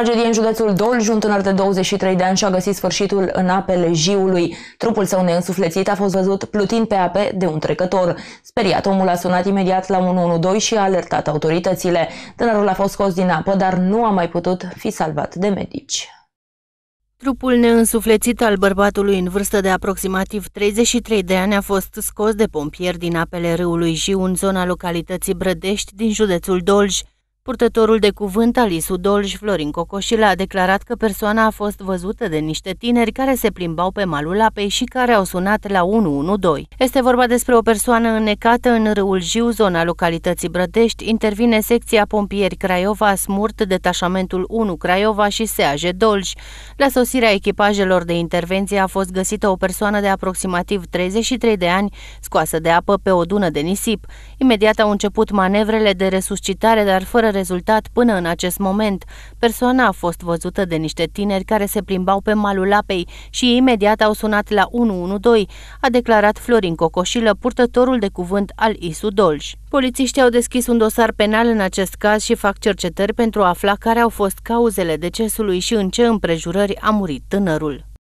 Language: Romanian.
Tragedie în județul Dolj, un tânăr de 23 de ani și-a găsit sfârșitul în apele Jiului. Trupul său neînsuflețit a fost văzut plutind pe ape de un trecător. Speriat, omul a sunat imediat la 112 și a alertat autoritățile. Tânărul a fost scos din apă, dar nu a mai putut fi salvat de medici. Trupul neînsuflețit al bărbatului în vârstă de aproximativ 33 de ani a fost scos de pompieri din apele râului Jiu în zona localității Brădești din județul Dolj. Purtătorul de cuvânt al Dolj, Florin Cocoșil, a declarat că persoana a fost văzută de niște tineri care se plimbau pe malul apei și care au sunat la 112. Este vorba despre o persoană înnecată în râul Jiu, zona localității Brădești, intervine secția pompieri Craiova, Smurt, detașamentul 1 Craiova și Seaje Dolj. La sosirea echipajelor de intervenție a fost găsită o persoană de aproximativ 33 de ani, scoasă de apă pe o dună de nisip. Imediat au început manevrele de resuscitare, dar fără rezultat până în acest moment. Persoana a fost văzută de niște tineri care se plimbau pe malul apei și imediat au sunat la 112, a declarat Florin Cocoșilă, purtătorul de cuvânt al ISU Dolj. Polițiștii au deschis un dosar penal în acest caz și fac cercetări pentru a afla care au fost cauzele decesului și în ce împrejurări a murit tânărul.